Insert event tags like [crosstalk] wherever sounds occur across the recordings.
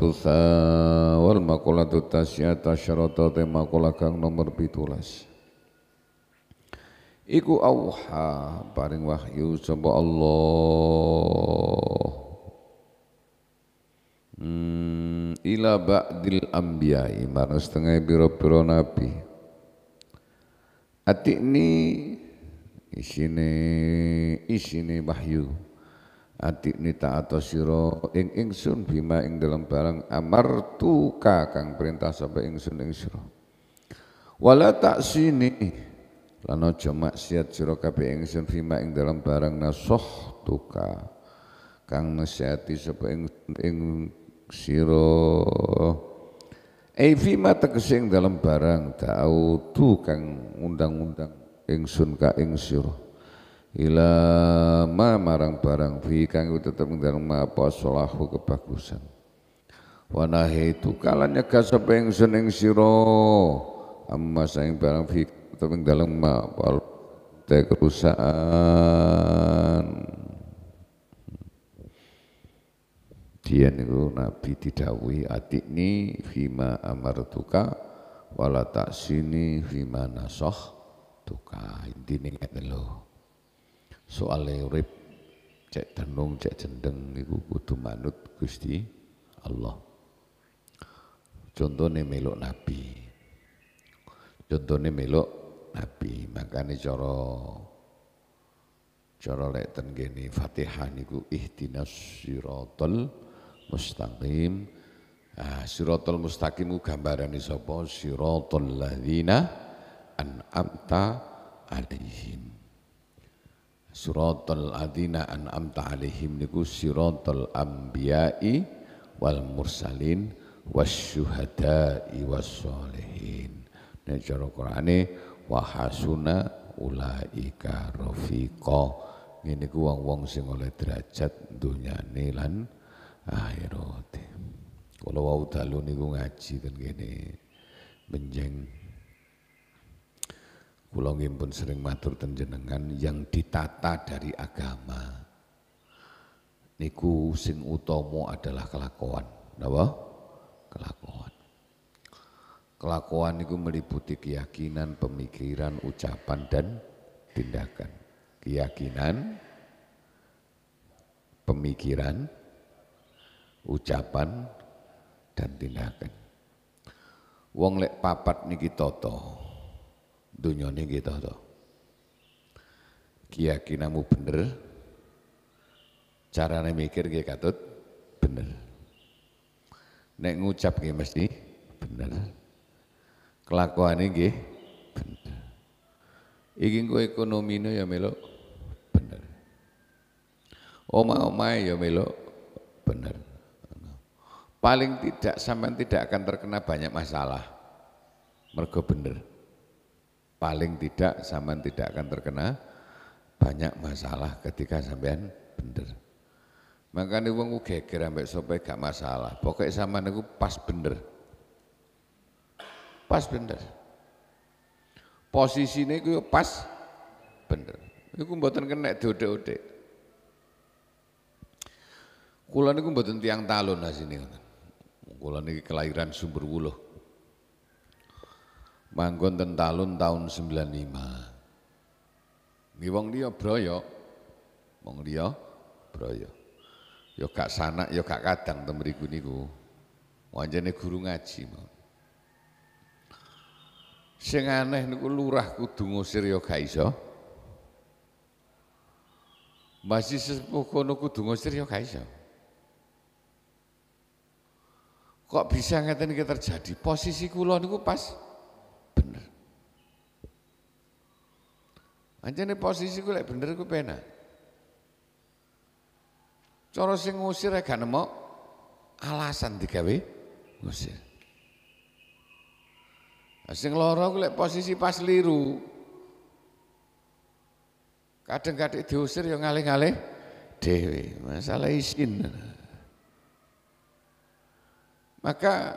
Tusa wal makola tutasyata syarata tema makola kang nomor pitulas Iku awha paring wahyu sapa Allah hmm, ila ba'dil anbiya'i marang setengah biro-biro nabi Atikni isine isine wahyu adik nita atau siro ing ingsun bima ing dalam barang amar tuka kang perintah sampai ingsun ing siro wala tak sini lan aja siro kape kabeh ingsun bima ing dalam barang nasoh tuka kang nasihati sampai ing ing siro Ei bima tegese ing dalam barang tau tu kang undang-undang ingsun ka ing siro ila ma marang barang fi kang tetep ngarang ma apa salahu kebagusan wa nahaitu kalan nyegah sapa siro, sira amma saing barang fi tetep ngarang ma apa kerusakan dia niku nabi ni, atikni fima amartuka wala sini fima nasoh tuka intine ngene lho soal urip cek tenung cek jendeng iku kutu manut Gusti Allah contohnya melok nabi contohnya melok nabi makanya cara cara lek ten Fatihah niku ihdinas siratal mustaqim ah siratal mustaqim ku gambarane sapa siratal ladzina an'amta alaihim Suratul adina an'amta alaihim niku Suratul anbiya'i wal mursalin wasyuhada'i wassolihin. Dan cara Qur'ane wahasuna ulaika rafiqa. Ngene ku wong-wong sing oleh derajat dunyane lan akhirat. Kalau wau dalu niku ngaji kan kene benjeng Kula pun sering matur tenjenengan jenengan yang ditata dari agama. Niku sing utomo adalah kelakuan. Napa? Kelakuan. Kelakuan niku meliputi keyakinan, pemikiran, ucapan dan tindakan. Keyakinan, pemikiran, ucapan dan tindakan. Wong lek papat niki toto. Dunyonya gitu, tuh. Keyakinanmu bener, Cara mikir gak katut bener. Nek ngucap gak mesti bener. Kelakuan ini gih bener. kue ekonomi ini ya Melo bener. omah omah ya Melo bener. Paling tidak sampean tidak akan terkena banyak masalah. Mergo bener paling tidak zaman tidak akan terkena banyak masalah ketika sampean bener. Makanya wong ku geger ambek sampai gak masalah. Pokoknya zaman niku pas bener. Pas bener. Posisinya ku pas bener. Iku mboten kena diodek-odek. Kula niku mboten tiang talun asine. Kula ini kelahiran sumber wuluh manggon ten Talun tahun 95. Nggih wong liya broyo, wong liya broyo. Yo ya gak sanak yo ya gak kadang ten mriku niku. Wancene guru ngaji mawon. Sing aneh niku lurah kudu ngusir yo ya gak iso. Masih sepuh kono kudu ngusir yo gak iso. Kok bisa ngeten iki terjadi? Posisi kula niku pas Anjane posisi gue, bener gue pena. Coro sing ngusir gak nemok alasan digawe ngusir. Sing loro gue posisi pas liru. Kadang-kadang diusir yang ngalih-ngalih Dewi masalah izin. Maka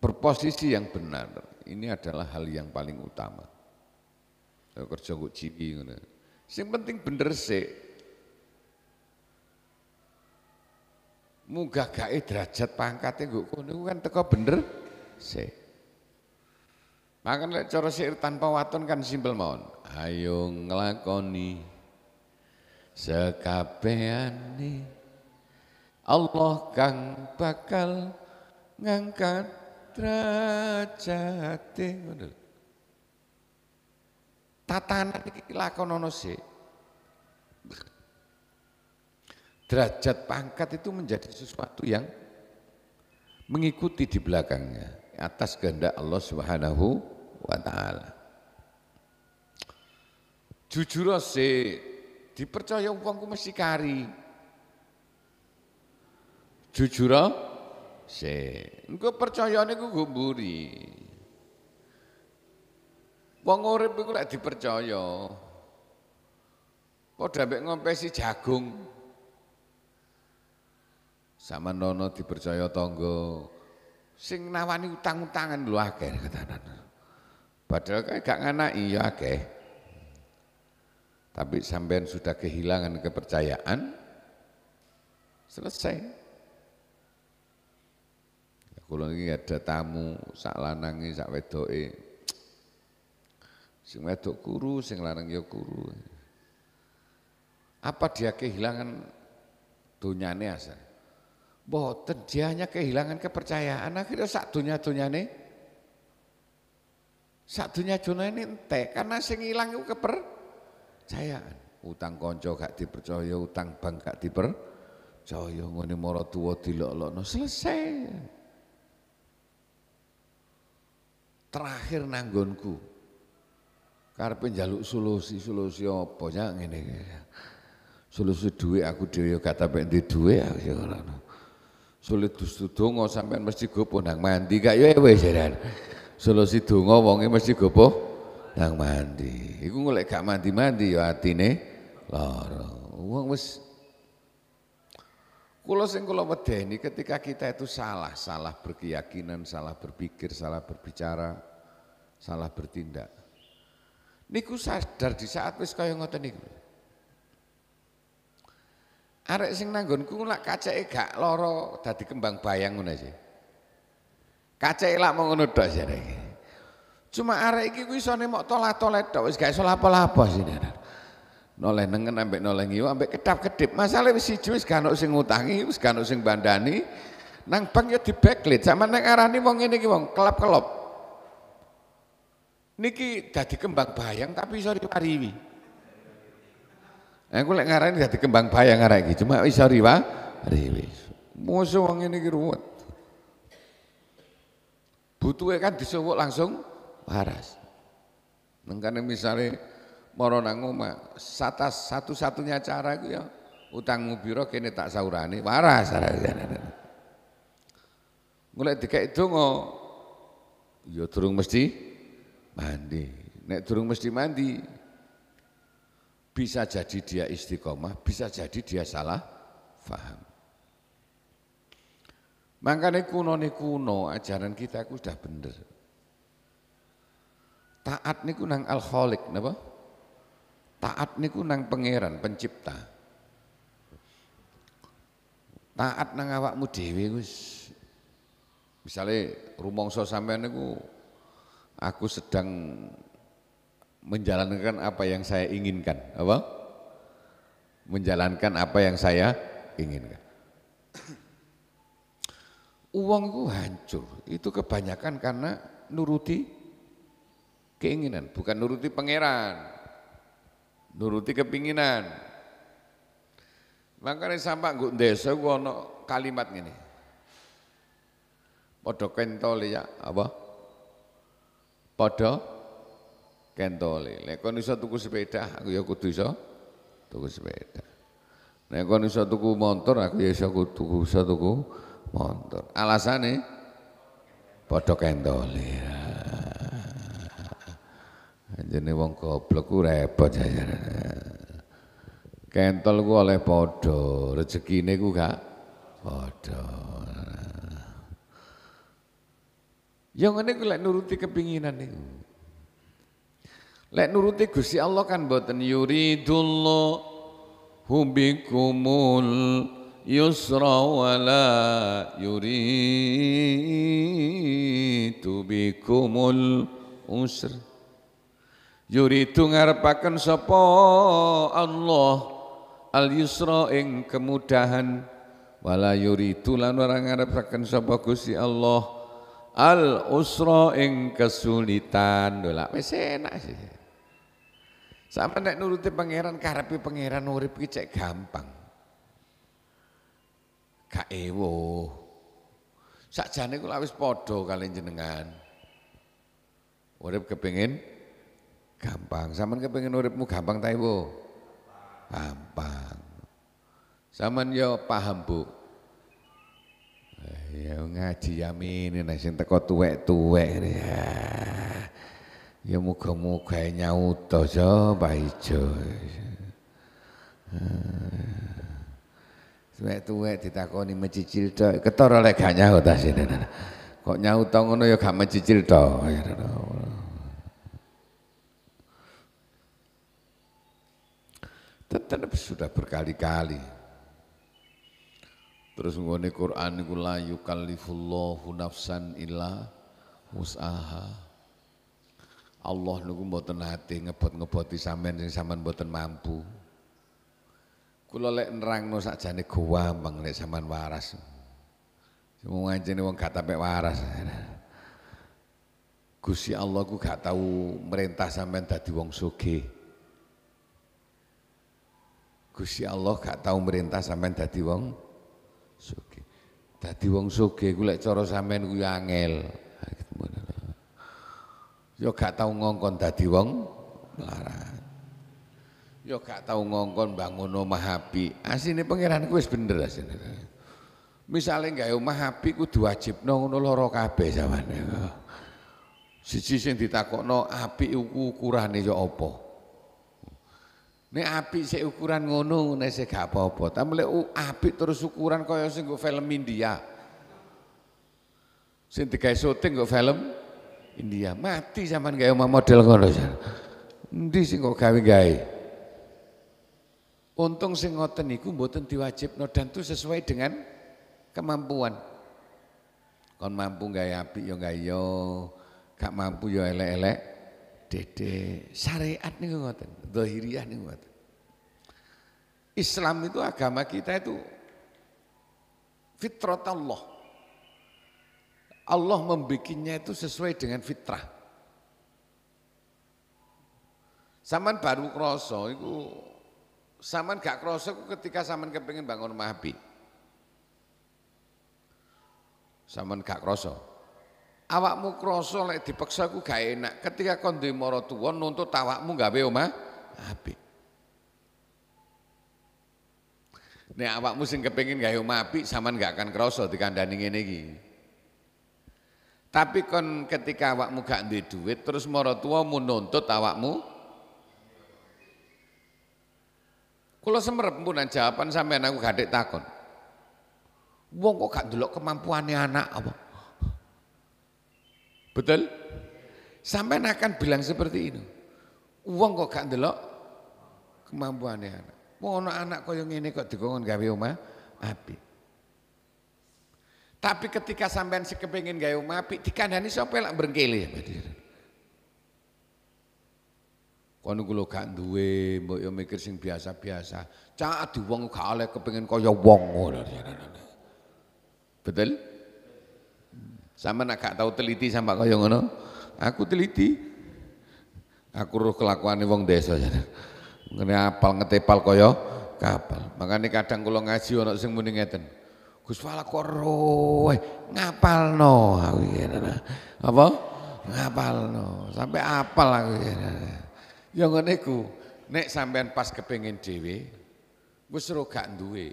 berposisi yang benar ini adalah hal yang paling utama kerja kok ciwi ngono. Sing penting bener sik. Munggah gae derajat pangkate nggo kono kan teko bener sik. Makan lek cara tanpa waton kan simpel mohon. Ayo nglakoni sekabehane Allah kang bakal ngangkat derajate ngono tatanan iki lakonono sih. Derajat pangkat itu menjadi sesuatu yang mengikuti di belakangnya atas kehendak Allah Subhanahu wa taala. Jujur sih dipercaya uangku mesti kari. Jujur sih engko percayane gue mburi. Wong urip iku lek dipercaya. Padha mek ngompesi jagung. Sama nono dipercaya tangga sing nawani utang-utangan lu akeh ketanan. Padahal kayak gak nganaki iya akeh. Tapi sampean sudah kehilangan kepercayaan, selesai. kalau ini ada tamu, sak lanangi, sak wedoe, Sing wedok kuru, sing lanang ya kuru. Apa dia kehilangan dunyane asal? Boten dia hanya kehilangan kepercayaan akhirnya sak dunya dunyane sak dunya ini entek karena sing ilang itu kepercayaan. Utang konco gak dipercaya, utang bank gak dipercaya, ngene mara tuwa dilok selesai. terakhir nanggonku karena penjaluk solusi solusi apa ya ini solusi duit aku dia kata pengen di duit aku ya ora sulit dustu dongo sampean mesti gopo nang mandi gak ya, ya wes jalan solusi dongo wongi mesti gopo nang mandi iku ngulek gak mandi-mandi ya nih lor wong mes Kulo sing kulo medeni ketika kita itu salah, salah berkeyakinan, salah berpikir, salah berbicara, salah bertindak niku sadar di saat wis kaya ngoten niku. Arek sing nanggonku lak kaceke gak lara dadi kembang bayang ngono sih. Kaceke lak ngono tok jarene. Cuma arek iki ku isone mok tolat tolet tok wis gak iso lapo-lapo sih. Noleh nengen ambek noleh ngiwa ambek kedap-kedip. Masalah wis siji wis gak ono sing ngutangi, wis gak ono sing bandani. Nang bank ya backlit, sama nang arani wong ngene iki wong kelap-kelop niki dadi kembang bayang tapi iso riwariwi. Nah, aku lek ngarani dadi kembang bayang arek gitu, cuma iso riwariwi. Musuh wong ini iki ruwet. Butuhe kan disewok langsung waras. Mengkane misalnya moro nang omah, satu-satunya cara gitu ya utangmu piro kene tak saurani waras Mulai itu donga yo ya turung mesti mandi. Nek durung mesti mandi. Bisa jadi dia istiqomah, bisa jadi dia salah faham. Makanya kuno nih kuno ajaran kita aku sudah bener. Taat niku nang alkoholik, nabo. napa? Taat niku nang pangeran pencipta. Taat nang awakmu dewi, wis. rumongso rumongso sampean niku aku sedang menjalankan apa yang saya inginkan. Apa? Menjalankan apa yang saya inginkan. Uang itu hancur, itu kebanyakan karena nuruti keinginan, bukan nuruti pangeran, nuruti kepinginan. Makanya sampai gue desa gue kalimat gini, podokentol ya apa? padha kentole. Lek kon iso tuku sepeda, aku ya kudu iso tuku sepeda. Nek kon iso tuku motor, aku ya iso kudu iso tuku motor. Alasane padha kentole. Jadi wong goblok ku repot jajaran. Kentol ku oleh padha, rezekine ku gak padha. Yang ini gue lek nuruti kepinginan nih. Lek nuruti gusi Allah kan boten yuridullahu hubikumul yusra wala yuridu bikumul usra. Yuridu ngarepakan sapa Allah al yusra ing kemudahan wala yuridu lan ora ngarepakan sapa Gusti Allah al usra ing kesulitan dolak wis enak sih sama nek nuruti pangeran karepe pangeran urip ki cek gampang gak ewo sakjane kula wis padha kali jenengan urip kepengin gampang sampean kepengin uripmu gampang ta ewo gampang sampean yo paham Bu Ya ngaji yamin ini sing teko tuwek-tuwek ya. Ya muga-muga nyauto aja Pak Ijo. Eh, tuwek-tuwek ditakoni mecicil tok, ketara lek gak nyaut asine. Kok to ngono ya gak mecicil to. Ya, Tetap sudah berkali-kali. Terus nggone Quran niku la yukallifullahu nafsan illa wus'aha. Allah niku mboten nate ngebot-ngeboti sampean sing sampean mboten mampu. Kula lek nerangno sakjane gampang lek sampean waras. Semua ngancene wong gak tampek waras. [laughs] Gusti Allah ku gak tahu merintah sampean dadi wong sugih. Gusti Allah gak tahu merintah sampean dadi wong sugih dadi wong sugih ku lek cara sampean ku angel yo gak tau ngongkon dadi wong melarat yo gak tau ngongkon bangun omah api asine pangeran ku wis bener asine misalnya nggak omah api ku diwajibno ngono loro kabeh sampean siji sing ditakokno api ukurane yo apa Nek api sik ukuran ngono ngene sik gak apa-apa. Tapi lek apik terus ukuran kaya sing nggo film India. Sing digawe syuting nggo film India. Mati zaman gawe omah model ngono. Endi sing kok gawe-gawe? Untung sing ngoten niku mboten diwajibno dan itu sesuai dengan kemampuan. Kon mampu gawe api, ya gawe yo, gak mampu yo elek-elek. Dede syariat nih ngoten, dohiriyah nih ngoten. Islam itu agama kita itu fitrat Allah. Allah membikinnya itu sesuai dengan fitrah. Saman baru kroso itu saman gak kroso itu ketika saman kepengen bangun mahabi. Saman gak kroso awakmu krasa lek dipaksa ku gak enak. Ketika kon duwe mara tuwa nuntut awakmu gawe omah apik. Nek awakmu sing kepengin gawe omah api, sampean gak akan krasa dikandani ngene iki. Tapi kon ketika awakmu gak duwe duit terus mara tuwamu nuntut awakmu Kula semerep punan jawaban sampean aku gadek takon. Wong kok gak ndelok kemampuane anak apa? Betul? Sampai akan bilang seperti ini. Uang kok gak ndelok kemampuannya anak. Mau anak anak kau yang ini kok dikongon gawe oma api. Tapi ketika sampean si kepingin gawe omah api dikandani sapa sopel berengkeli ya Kono kula gak duwe, mbok yo mikir sing biasa-biasa. Cak di wong gak oleh kepengin kaya wong ngono. Betul? Sama nak gak tahu teliti sama yang ngono. Aku teliti. Aku roh kelakuan wong desa jane. Ya. Ngene apal ngetepal kaya kapal. Makane kadang kalau ngaji orang sing muni ngeten. Gus Fala koro eh, ngapal aku apa Apa? no Sampai apal aku ngene. Ya ngene ku. Nek sampean pas kepengen dhewe wis ora gak duwe.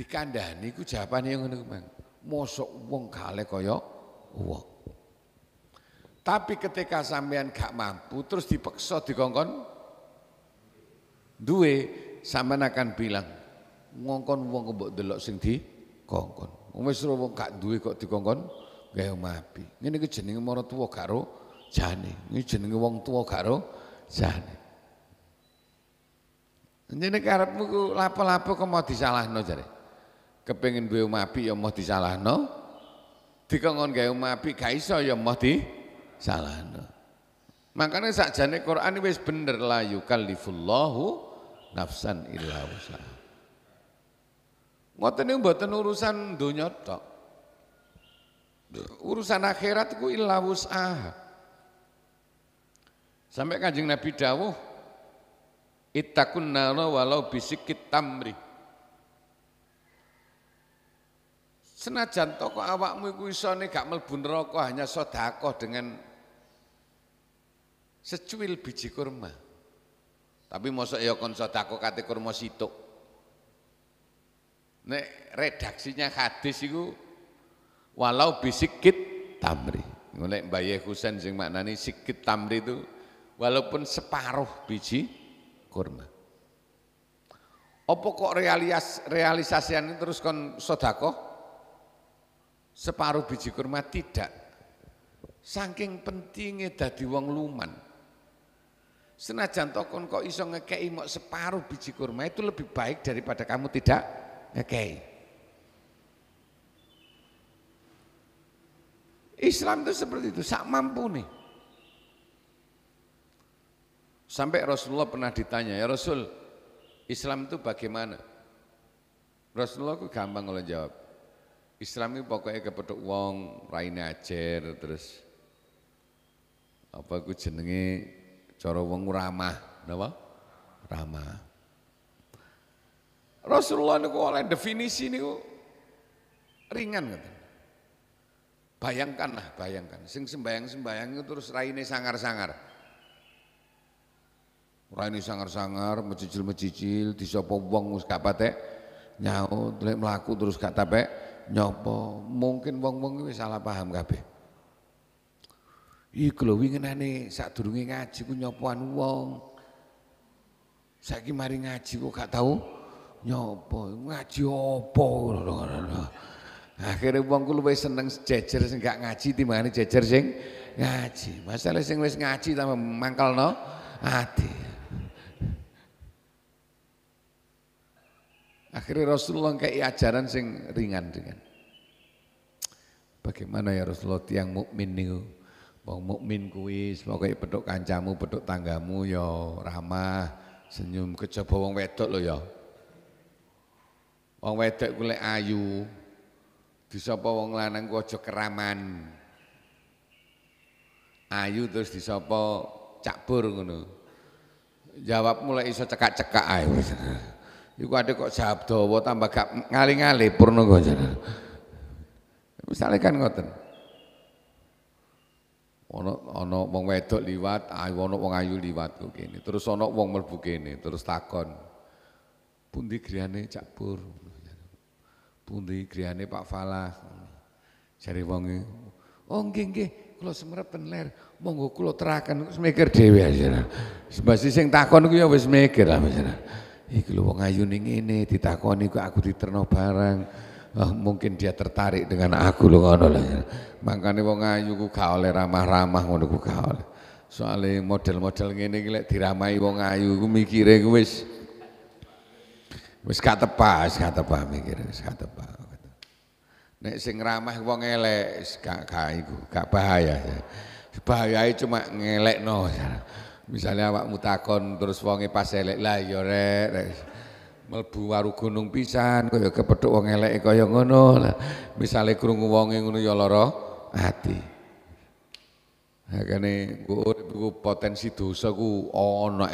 Dikandhani ku yang ngono ku, Mosok wong kale koyok uwok. Tapi ketika sampean gak mampu terus dipeksa dikongkon duwe sampean akan bilang ngongkon wong kebo delok sing dikongkon. Wis wong gak duwe kok dikongkon ya gawe mapi. Ngene iki jenenge mara tuwa karo jane. Ngene jenenge wong tuwa karo jane. Jenenge karepmu ku lapo-lapo kok mau disalahno jare. Kepengin duwe omah ya mau disalahno dikongkon gawe mapi gak iso ya moh di salahno. Makanya sakjane Quran ini wis bener la yukallifullahu nafsan illa wusaha. Ngoten niku mboten urusan dunia tok. Urusan akhirat iku illa wusaha. Sampai Kanjeng Nabi dawuh, itakun nara walau bisikit tamri." Senajan toko awakmu iku isone gak mlebu neraka hanya sedekah dengan secuil biji kurma. Tapi mosok ya kon sedekah kate kurma sitok. Nek redaksinya hadis iku walau bisikit tamri. Nek Mbah Yehusen sing maknani sikit tamri itu walaupun separuh biji kurma. Apa kok realias, realisasian terus kon sedekah? separuh biji kurma tidak. Saking pentingnya dadi wong luman. Senajan tokon kok iso ngekei mau separuh biji kurma itu lebih baik daripada kamu tidak ngekei. Islam itu seperti itu, sak mampu nih. Sampai Rasulullah pernah ditanya, ya Rasul, Islam itu bagaimana? Rasulullah itu gampang kalau jawab, Islam ini pokoknya kepethuk wong, raine ajar terus apa ku jenenge cara wong ramah, napa? Ramah. Rasulullah niku oleh definisi niku ringan kata. Bayangkan lah, bayangkan. Sing sembayang-sembayang itu terus raine sangar-sangar. Raine sangar-sangar, mecicil-mecicil, disapa wong wis gak patek nyaut, lek mlaku terus gak tapek nyopo mungkin wong-wong itu salah paham kalau ingin lho saat sadurunge ngaji ku nyopoan wong saiki mari ngaji kok gak tau nyopo ngaji opo akhirnya wong ku lebih seneng jejer sing gak ngaji timbangane jejer sing ngaji masalah sing wis ngaji tambah no ati Akhirnya Rasulullah kayak ajaran sing ringan-ringan. Bagaimana ya Rasulullah tiang mukmin niku? Wong mukmin kuwi semoga petuk ya kancamu, petuk tanggamu yo ya ramah, senyum kejaba wong wedok lo yo. Ya. Wong wedok kuwi ayu. Disapa wong lanang gua cok keraman. Ayu terus disapa cakbur ngono. Jawab mulai iso cekak-cekak ayu. -cekak Iku ada kok sahab dawa tambah gak ngali-ngali purno kok Misalnya kan ngoten. wono ana wong wedok liwat, ayu ana wong ayu liwat kok kene. Terus ono wong mlebu kene, terus takon. Pundi griyane Cak Pur? Pundi griyane Pak Falah? Jare wonge, "Oh nggih nggih, kula semrep ten ler, monggo kula terakan wis mikir dhewe aja." Sebab sing takon ku ya wis mikir lah misalnya iki lho wong ayu ning ngene ditakoni kok aku diterno barang oh, mungkin dia tertarik dengan aku lho ngono lho makane wong ayu ku gak oleh ramah-ramah ngono ku gak oleh soale model-model ngene iki lek diramai wong ayu ku mikire ku wis wis gak wis gak tepas mikire wis gak tepas nek sing ramah wong elek gak gak iku gak bahaya bahayae cuma ngelekno Misalnya awak mutakon terus wonge pas elek lah ya rek. rek. mlebu waru gunung pisan kaya kepethuk wong elek kaya ngono lah misale krungu wonge ngono ya lara ati hakane urip ku potensi dosa ku ana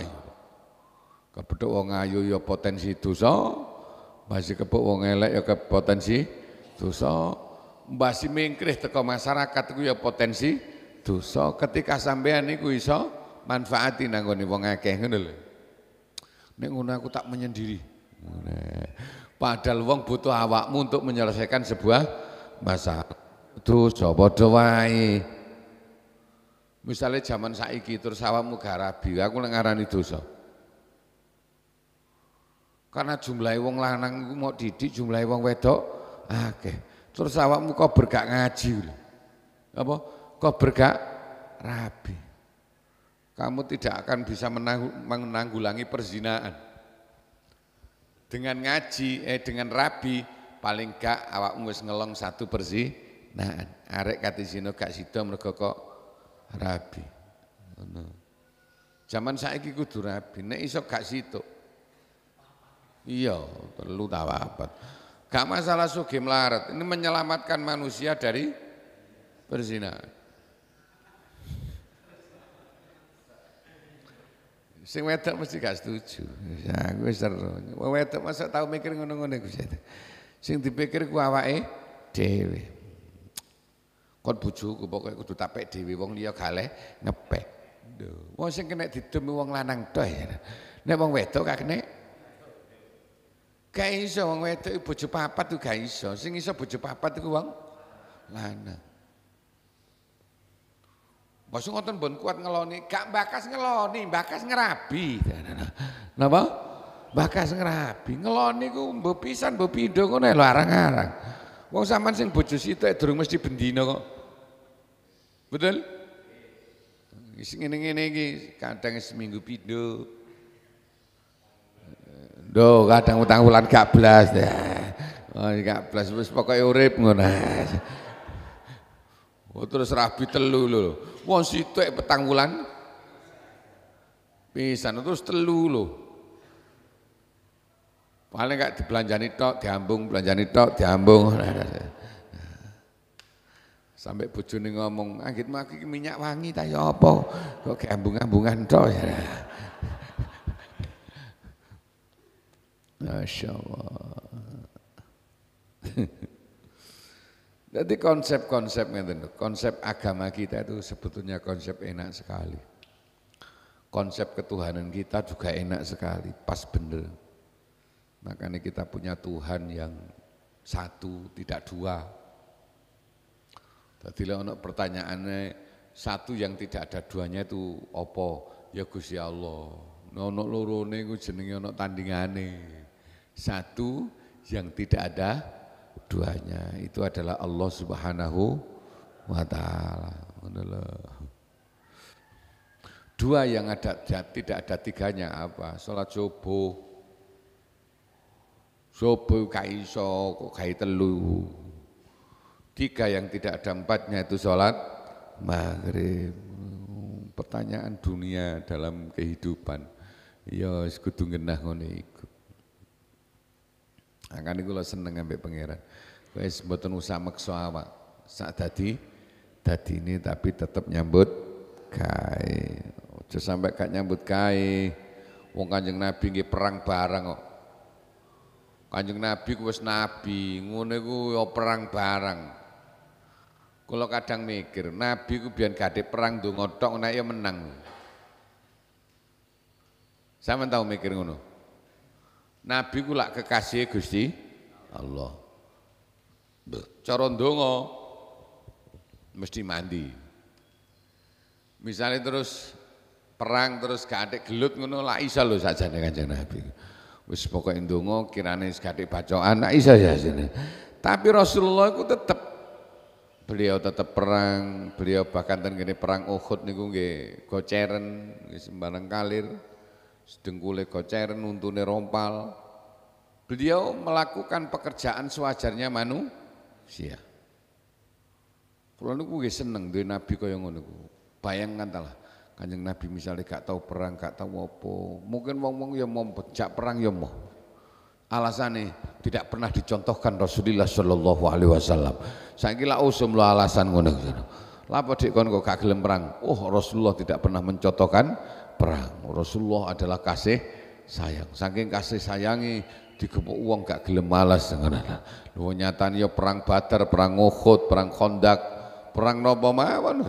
kepethuk wong ayu ya potensi dosa masih kepuk wong elek ya ke potensi dosa mbasi mingkrih teko masyarakat ku ya potensi dosa ketika sampean niku iso manfaati nanggone wong akeh ngono lho. Nek ngono aku tak menyendiri. Padahal wong butuh awakmu untuk menyelesaikan sebuah masalah. Itu ya padha wae. Misalnya zaman saiki terus awakmu garabi, aku ngarani dosa. Karena jumlahi wong lanang iku mau didik jumlahi wong wedok akeh. Terus awakmu kok bergak ngaji. Apa? Kok bergak rabi kamu tidak akan bisa menanggulangi perzinaan. Dengan ngaji, eh dengan rabi, paling gak awak wis ngelong satu perzinaan. Arek kati zino gak sida mergo kok rabi. Zaman saiki kudu rabi, nek iso gak situ. Iya, perlu tahu apa. Gak masalah sugi melarat, ini menyelamatkan manusia dari perzinaan. Sing wedok mesti gak setuju. Ya aku wis seru. Wedok masa tau mikir ngono-ngono iku. Sing dipikir ku awake dhewe. Kon bojoku pokoke kudu tapek dhewe wong liya galeh ngepek. wong sing kena didemi wong lanang toh ya. Nek wong wedok gak kena Gak iso wong wedok bojo papat tuh gak iso. Sing iso bojo papat iku wong lanang. Maksud ngoten bon kuat ngeloni, gak bakas ngeloni, bakas ngerabi. Napa? Bakas ngerabi. Ngeloni ku bepisan, bepido mbok pindho ngono ya, lho arang-arang. Wong zaman sing bojo sithik ya, durung mesti bendina kok. Betul? Sing ngene-ngene iki kadang seminggu pindho. Duh, kadang utang wulan gak blas. Ya. Oh, gak blas wis pokoke urip ngono. Oh, terus rabi telu lho. Wong sitik petang wulan. Pisan terus telu lho. Paling gak dibelanjani tok, diambung, belanjani tok, diambung. Sampai bojone ngomong, "Anggit iki minyak wangi ta ya apa? Kok diambung ambung-ambungan tok ya." Masyaallah. Jadi konsep-konsep konsep agama kita itu sebetulnya konsep enak sekali. Konsep ketuhanan kita juga enak sekali, pas bener. Makanya kita punya Tuhan yang satu, tidak dua. Jadi untuk pertanyaannya satu yang tidak ada duanya itu opo ya Gusti Allah. Nah, ono lorone ku jenenge ono tandingane. Satu yang tidak ada duanya itu adalah Allah Subhanahu wa taala. Dua yang ada tidak ada tiganya apa? Salat subuh. Subuh kaiso kok kai telu. Tiga yang tidak ada empatnya itu salat maghrib. Pertanyaan dunia dalam kehidupan. Ya kudu ngenah ngene Nah, kan itu kula seneng ambek pangeran. Wis mboten usah meksa awak. tadi, tadi ini tapi tetap nyambut kai. Aja sampai gak nyambut kai, Wong Kanjeng Nabi nggih perang bareng kok. Kanjeng Nabi ku wis nabi, ngono iku ya perang bareng. Kula kadang mikir, nabi ku biar gade perang ndonga tok nek ya menang. Sampeyan tau mikir ngono? Nabi ku lak kekasih Gusti Allah. Cara ndonga mesti mandi. Misalnya terus perang terus gak gelut ngono lak iso lho sajane Kanjeng Nabi. Wis pokoke ndonga kirane gak bacokan lak iso ya sini. Tapi Rasulullah itu tetap beliau tetap perang, beliau bahkan tengene perang Uhud niku nggih goceren sembarang kalir. Sedengkule gocer, nuntune rompal. Beliau melakukan pekerjaan sewajarnya manusia. kalau niku gue seneng duwe nabi kau yang ku. Bayangkan talah Kanjeng Nabi misalnya gak tahu perang, gak tahu apa. Mungkin wong-wong ya mau pecah perang ya mau. alasan tidak pernah dicontohkan Rasulullah Shallallahu Alaihi Wasallam. Saya kira usum lo alasan ngono. lapor di kon gak gelem perang? Oh Rasulullah tidak pernah mencontohkan perang. Rasulullah adalah kasih sayang. Saking kasih sayangi digepuk uang gak gelem malas dengan anak. Lu nyatanya ya perang Badar, perang Uhud, perang Kondak, perang nopo mawon.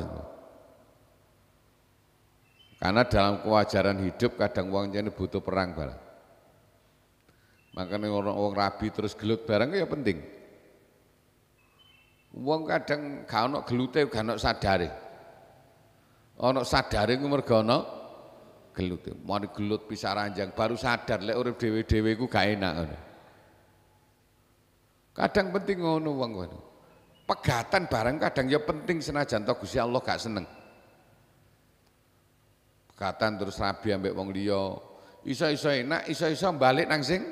Karena dalam kewajaran hidup kadang uang jadi butuh perang barang. Makanya orang-orang rabi terus gelut barang ya penting. Uang kadang gak ono gelute, gak ono sadari. Ono sadari ku mergo gelut mau gelut pisah ranjang baru sadar lek urip dhewe-dhewe iku gak enak kadang penting ngono wong ngono pegatan barang kadang ya penting senajan to Gusti Allah gak seneng pegatan terus rabi ambek wong liya iso-iso enak iso-iso balik nang sing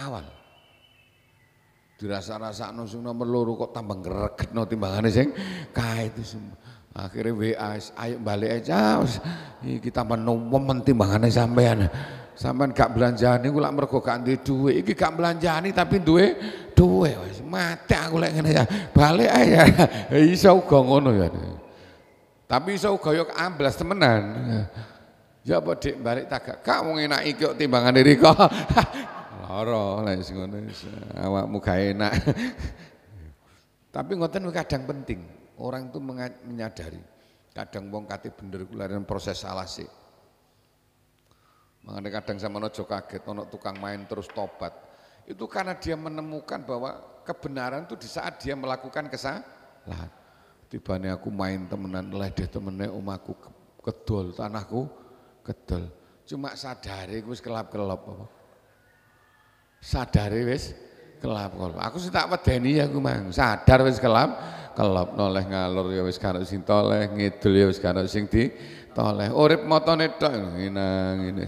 awal dirasa-rasa nusung nomor loro kok tambah gregetno timbangane sing kae itu semua Akhirnya WA, ayo balik aja. Kita menunggu mentimbangannya sampean. Sampean gak belanjani, gue lak mergo gak duwe duit. Iki gak belanjani tapi duwe duwe. Mati aku lagi ngene ya. Balik aja. Ya. [laughs] Iso juga ngono ya. Tapi iso koyok yuk ambles temenan. Ya apa dik balik takak Kak mau enak ikut timbangan diri kok [laughs] Loro lek ngono awak muka enak. [laughs] tapi ngoten kadang penting orang itu menyadari kadang wong kate bener kularan proses salah sih kadang sama nojo kaget ono tukang main terus tobat itu karena dia menemukan bahwa kebenaran itu di saat dia melakukan kesalahan tiba aku main temenan ledeh temennya umaku kedol tanahku kedol cuma sadari wis kelap-kelop apa sadari wis kelap kelop. Aku sih tak wedeni ya aku mang. Sadar wis kelap kelap noleh ngalur ya wis karo sing toleh, ngidul ya wis karo sing di toleh. Urip matane tok ngene ngene.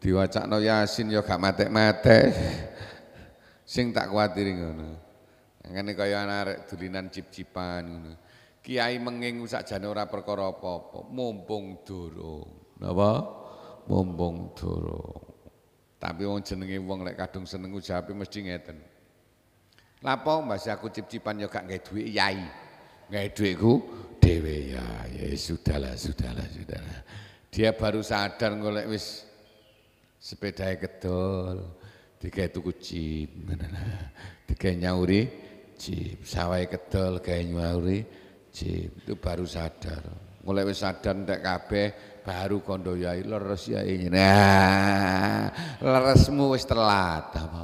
Diwacakno Yasin ya gak mate-mate Sing tak kuwatiri ngono. Ngene kaya arek dulinan cip-cipan ngono. Kiai menging sakjane ora perkara apa-apa, mumpung durung. Napa? Mumpung durung. Tapi wong jenenge wong lek kadung seneng tapi mesti ngeten. Lapo masih aku cip-cipan yo gak nggak duit yai. Nggak duitku dhewe ya. Ya sudahlah, sudahlah, sudahlah. Dia baru sadar golek wis sepeda kedol, tiga tuku cip, tiga nyauri cip, sawai kedol, kayak nyauri cip. Itu baru sadar. Mulai wis sadar ndak kabeh baru kondo yai leres ini nah leresmu wis telat apa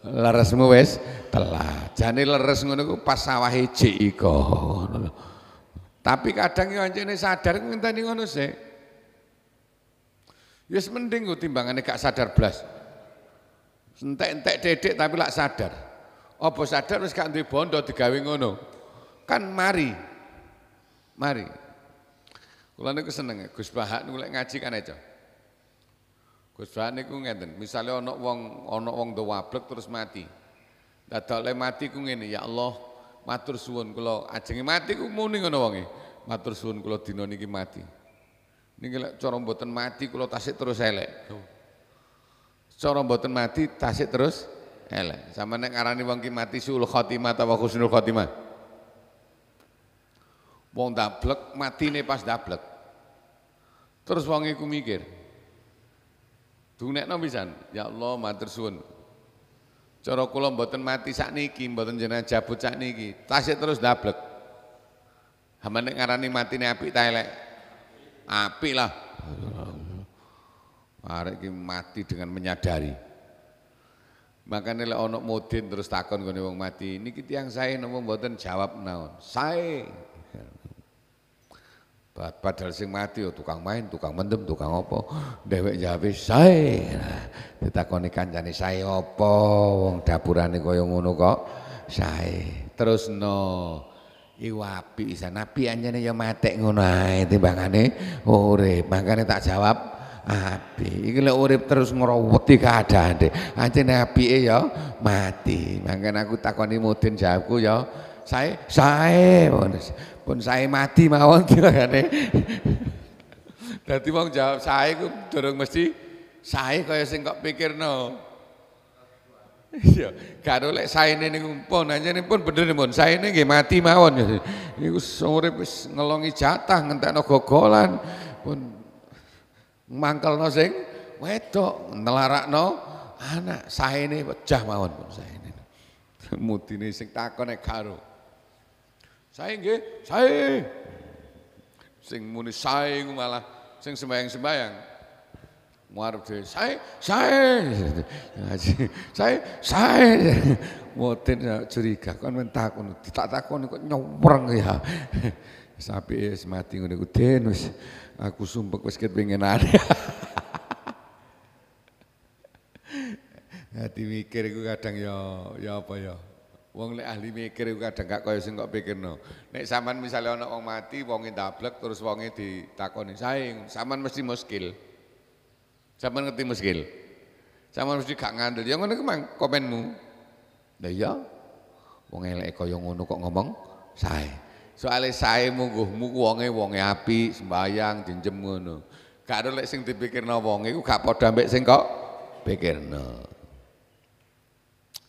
leresmu wis telat jani leres ngono ku pas sawah hiji iko tapi kadang yo anjene sadar ngenteni ngono sih yes mending gue timbangannya gak sadar blas entek-entek dedek tapi lak sadar bos sadar wis gak duwe bondo digawe ngono kan mari mari Kula niku seneng ya. Gus Bahak niku lek ngaji kan aja. Gus Bahak niku ngeten, misale ana wong ana wong do wablek terus mati. Dadale mati ku ngene, ya Allah, matur suwun kula ajenge mati ku muni ngono wonge. Matur suwun kula dina niki mati. Niki lek cara mboten mati kula tasik terus elek. Cara mboten mati tasik terus elek. Sama nek ngarani wong ki mati suul khotimah atau khusnul husnul khotimah. Wong dablek nih pas dablek. Terus wong iku mikir. no pisan, ya Allah matur suwun. Cara kula mboten mati niki mboten jenengan jabut sak niki Tasik terus dablek. nek ngarani nih apik ta elek. Apik lah. Arek iki mati dengan menyadari. Makanya lek ana mudin terus takon gone wong mati, niki tiyang saya nopo mboten jawab naon. saya Bat padahal sing mati yo ya tukang main, tukang mendem, tukang opo Dhewek jawab, "Sae." Nah, ditakoni kancane, "Sae opo Wong dapurane kaya ngono kok." Sae. Terusno. Iku apik isa napi anjane yo ya matek ngono ae timbangane urip. Makane tak jawab api Iki lek urip terus ngroweti keadaane. Anjene apike yo ya mati. Makane aku takoni mudin jawabku yo saya saya pun saya mati mawon tilakane. [laughs] Dadi wong jawab saya ku durung mesti saya kaya sing kok pikirno. Iya, karo lek saya ini pun ini pun bener pun ini nggih mati mawon. Niku sore wis ngelongi jatah no gogolan pun mangkelno sing wedok no anak saya ini pecah mawon pun saya muti nih sing takon nek karo. Sae nggih, sae. Sing muni sae ku malah sing sembayang-sembayang. Muarep dhewe, sae, sae. Sae, sae. Moten ya curiga kon men takon, tak takon kok nyopreng ya. Sapi es mati ngene ku den wis aku sumpek wis pengen ana. [laughs] Hati mikir iku kadang ya ya apa ya. Wong lek ahli mikir iku kadang gak kaya sing kok pikirno. Nek sampean misalnya ana wong mati, wonge ndablek terus wonge ditakoni, "Saing, sampean mesti muskil." Sampean ngerti muskil? Sampean mesti gak ngandel. Ya ngono ku mang komenmu. Lah iya. Wong elek kaya ngono kok ngomong sae. Soale sae mungguhmu ku wonge wonge api, sembayang, jenjem ngono. Gak ada lek sing dipikirno wonge ku gak padha ambek sing kok pikirno.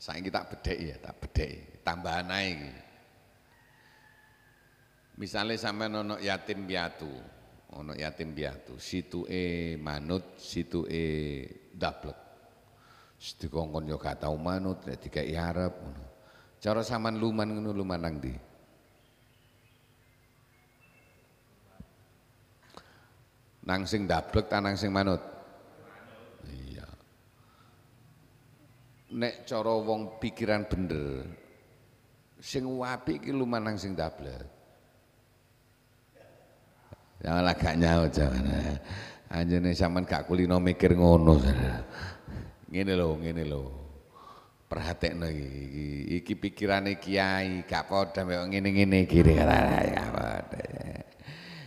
Saya kita bedek ya, tak bedek, tambahan naik. Misalnya sama nono yatim piatu, ono yatim piatu, situ e manut, situ e daplek. Sedikongkon yo gak tau manut, tiga i harap. Cara saman luman ngono luman nang di. Nang sing daplek, tanang sing manut. nek cara wong pikiran bener sing wapi iki lumanang sing tablet jangan ya, agak nyaut jangan anjene sampean gak kulino mikir ngono ngene lho ngene lho perhatekno iki iki, iki pikirane kiai gak padha mek ngene-ngene kiri gak ya, padha ya.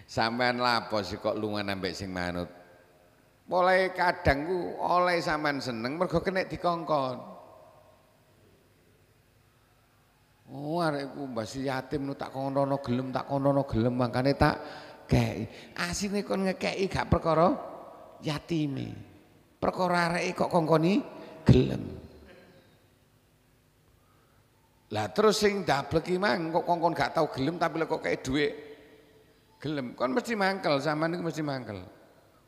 sampean lapo sih kok lungan ambek sing manut mulai kadang ku oleh saman seneng mergo kena dikongkon oh arek ku masih yatim nu tak konono gelem tak konono gelem makane tak kei asine kon ngekei gak perkara yatime perkara arek kok kongkoni gelem lah terus sing dablek iki mang kok kongkon gak tau gelem tapi lek kok kei duwe gelem kon mesti mangkel zaman niku mesti mangkel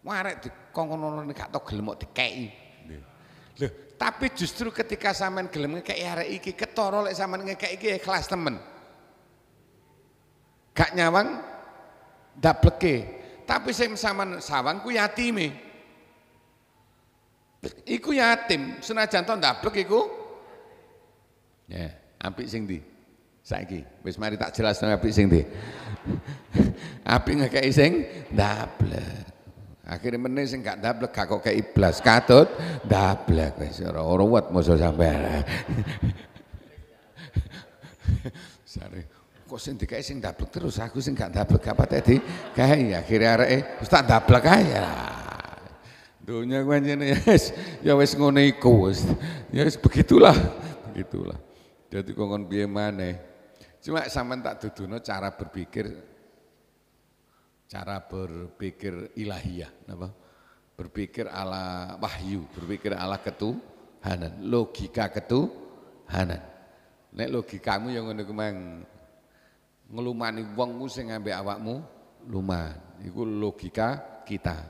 Warek dikongkon nek gak tau gelem di dikeki. tapi justru ketika samen gelem ngekeki arek iki ketara lek samen ngekeki iki ikhlas temen. Gak nyawang dapleke. Tapi sing sampean sawang ku yatime. Iku yatim, senajan to ndablek iku. Ya, apik sing ndi? Saiki wis mari tak jelasno apik sing ndi. [laughs] apik ngekeki sing ndablek. Akhirnya meneh sing gak dablek gak kok kayak iblas katut dablek wis ora ruwet musuh sampean. [laughs] Sare kok sing dikae sing dablek terus aku sing gak dablek apa tadi kae ya akhire areke wis tak dablek ae ya. Dunia pancene yes, ya, ya wis ngono iku Ya wis begitulah, begitulah. Jadi kongkon piye maneh. Cuma sampean tak duduno cara berpikir cara berpikir ilahiyah apa berpikir ala wahyu berpikir ala ketuhanan logika ketuhanan nek logikamu yang ngene ngono kemang ngelumani wongmu sing ambek awakmu luman iku logika kita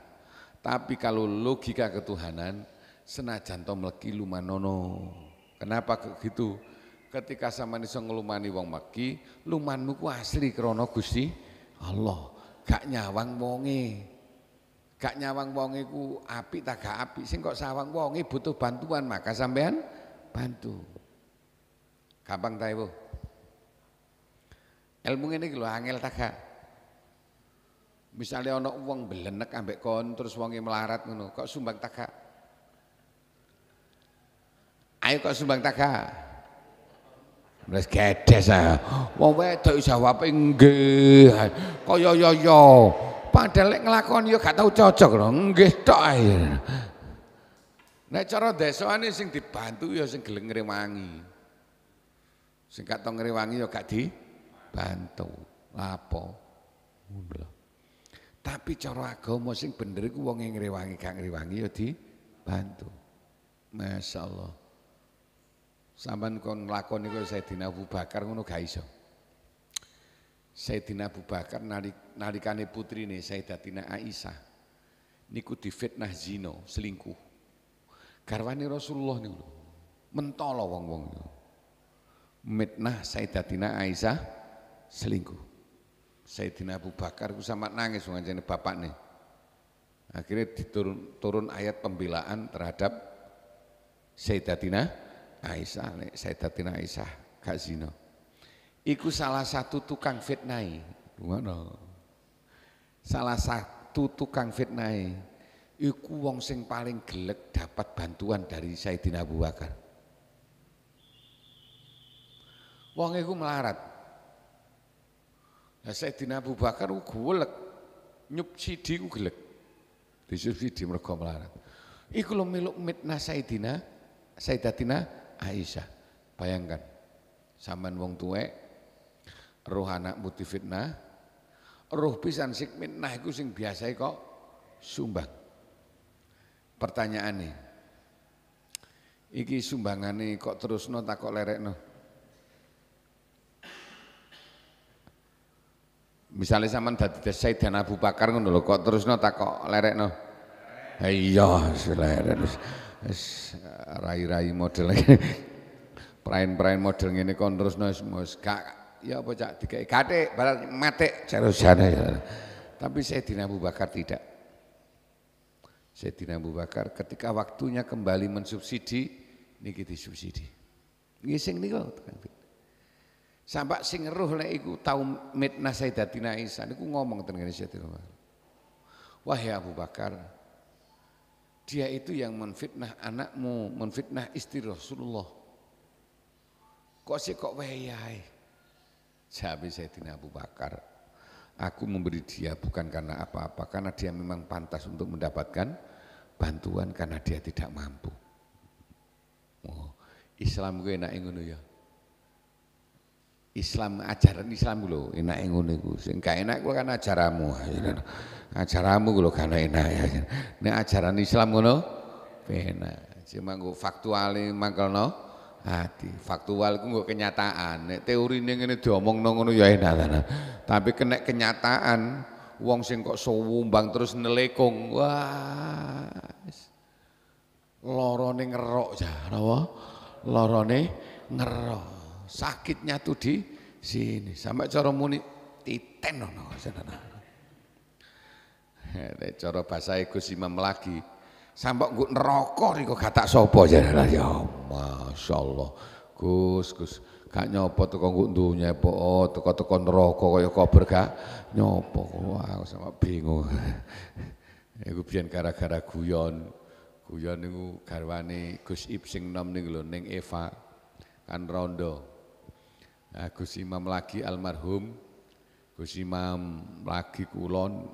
tapi kalau logika ketuhanan senajan to mleki lumanono kenapa gitu ketika sama iso ngelumani wong meki lumanmu ku asli krana Gusti Allah gak nyawang wonge. Gak nyawang wonge ku apik ta gak apik, sing kok sawang wonge butuh bantuan, maka sampean bantu. Gampang ta, Ibu? Ilmu ngene iki lho angel ta gak? Misalnya ana wong belenek ambek kon terus wonge melarat ngono, kok sumbang tak gak? Ayo kok sumbang tak gak? Wis gedhes ah. Wong wedok jawabe nggih. yo yo, ya. Padahal lek ngelakon yo, gak tau cocok lho. enggih tok ae. Nek cara desa ini sing dibantu yo ya sing geleng-geleng ngrewangi. Sing gak tau ngrewangi ya gak dibantu. apa? Tapi cara agama sing bener iku wong ngrewangi gak ngrewangi ya dibantu. Masyaallah. Sampeyan kon nglakoni saya Sayyidina Abu Bakar ngono gak iso. Sayyidina Abu Bakar narik, narikane saya Sayyidatina Aisyah niku difitnah Zino selingkuh. Garwane Rasulullah nih lo. Mentolo wong-wong niku. Mitnah Sayyidatina Aisyah selingkuh. Sayyidina Abu Bakar ku sama nangis wong bapak nih. Akhirnya diturun turun ayat pembelaan terhadap Sayyidatina Aisyah saya Sayyidatina Aisyah kasino. Zino. Iku salah satu tukang fitnai. Gimana? Salah satu tukang fitnai. Iku wong sing paling gelek dapat bantuan dari Sayyidina Abu Bakar. Wong iku melarat. Nah, Sayyidina Abu Bakar ku gelek. Nyubsidi ku gelek. Disubsidi mergo melarat. Iku miluk miluk mitnah Sayyidina Sayyidatina Aisyah. Bayangkan, saman wong tuwe, roh anak muti fitnah, roh pisan sik fitnah iku sing biasa kok sumbang. Pertanyaan nih, iki sumbangan nih kok terus tak kok no? Misalnya saman dadi dan Abu Bakar ngono lho kok terus tak kok no? Iya, lerekno wis eh, rai-rai model [laughs] prain-prain model ngene kon nois wis gak ya apa cak dikai katik barat sana ya. tapi saya Sayyidina Abu Bakar tidak Saya Sayyidina Abu Bakar ketika waktunya kembali mensubsidi niki disubsidi Nggih sing niku Sampak sing roh lek iku tau mitnah Sayyidatina Isa niku ngomong teng Sayyidina Abu Bakar wahai Abu Bakar dia itu yang menfitnah anakmu, menfitnah istri Rasulullah. Kok sih kok wayai? saya Sayyidina Abu Bakar, aku memberi dia bukan karena apa-apa, karena dia memang pantas untuk mendapatkan bantuan karena dia tidak mampu. Oh, Islam gue enak ingin ya. Islam ajaran Islam lo enak ngono iku sing gak enak kuwi kan ajaramu ajaramu lo gak enak ya Ini ajaran Islam ngono enak cuma nggo faktuale mangkelno hati faktual ku kenyataan nek ini ngene diomongno ngono ya enak tapi kena kenyataan wong sing kok sowumbang terus nelekung wah lorone ngerok jar apa lorone ngerok sakitnya tuh di sini sampai cara muni titen ono eh, cara bahasa e Gus Imam lagi sampai gue neraka niku kata sapa jalan ya Masya Allah Gus Gus gak nyopo teko nggo dunya po oh, teko-teko neraka kaya kober gak nyopo wah aku sama bingung [laughs] iku biyen gara-gara guyon guyon niku garwane Gus ibsing sing nom niku lho ning Eva kan rondo aku nah, Gus Imam lagi almarhum Gus Imam lagi kulon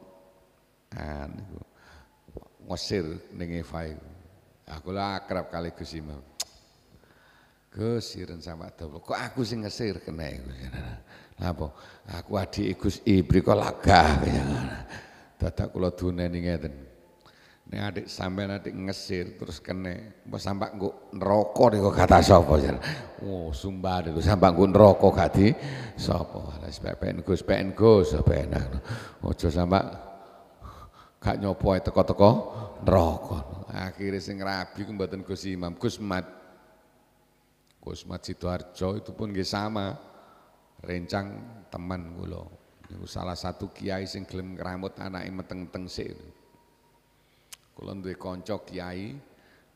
an ngosir ning Eva nah, aku lah akrab kali Gus Imam Gus Iren sama Dopo kok aku sih ngesir kena iku Napa? Aku adik Gus Ibri kok lagah. Ya. Dadak kula duneni ngeten. Nek adik sampai adik ngesir terus kene mbok sampak nggo nih kok kata sopo jen Oh sumpah niku sampak nggo neraka gadi oh, sapa. Lah PN Gus PN Gus penak. cok sampak kak nyopo teko-teko neraka. Akhirnya sing rabi kembatan mboten Gus Imam, Gus Mat. Gus Mat Sidoarjo itu pun gak sama. Rencang teman gulo. Niku salah satu kiai sing klem keramut anak imeteng teng sik. Kula duwe kanca kiai,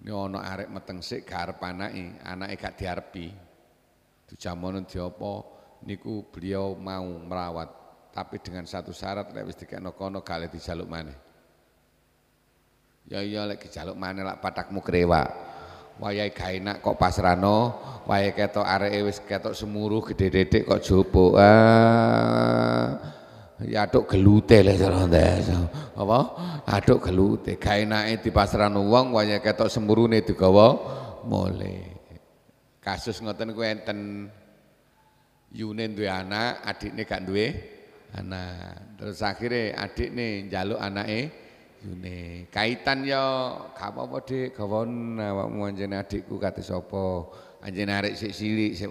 ini ana arek meteng sik garep anake, anake gak diarepi. Dijamono diapa niku beliau mau merawat, tapi dengan satu syarat nek wis dikekno kono gale dijaluk maneh. Ya iya lek dijaluk maneh lak patakmu krewak. wayahe ga enak kok pasrano, wayahe ketok areke wis ketok semuruh gede-gede kok jopo. Ah ya aduk gelute le ndek apa Aduk gelute ga di pasaran uang waya ketok semburune digawa mole kasus ngoten kuwi enten Yune duwe anak adikne gak duwe anak terus akhirnya jaluk anak eh Yune kaitan yo ya, gak apa-apa Dik gawon adikku kate sopo anjene arek Siri cilik sik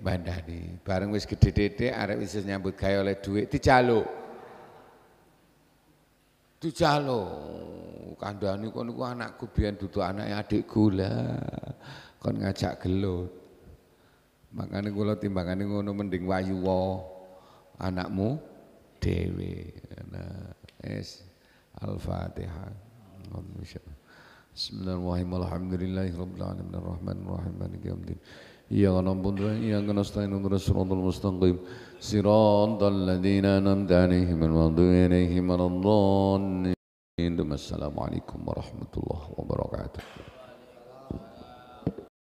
bandani. Bareng wis gede dede arek wis nyambut gawe oleh dhuwit dijaluk. Dijaluk. Kandhani kon niku anakku biyen dudu anake adikku lah. Kon ngajak gelut. Makane kula timbangane ngono mending wayu wo anakmu dhewe. Nah, es Al-Fatihah. Bismillahirrahmanirrahim. Alhamdulillahirabbil alamin. Arrahmanirrahim. Maliki yaumiddin. إياك نعبد وإياك نستعين اهدنا الصراط المستقيم صراط الذين أنعمت عليهم المغضوب عليهم ولا الضالين السلام عليكم ورحمة الله وبركاته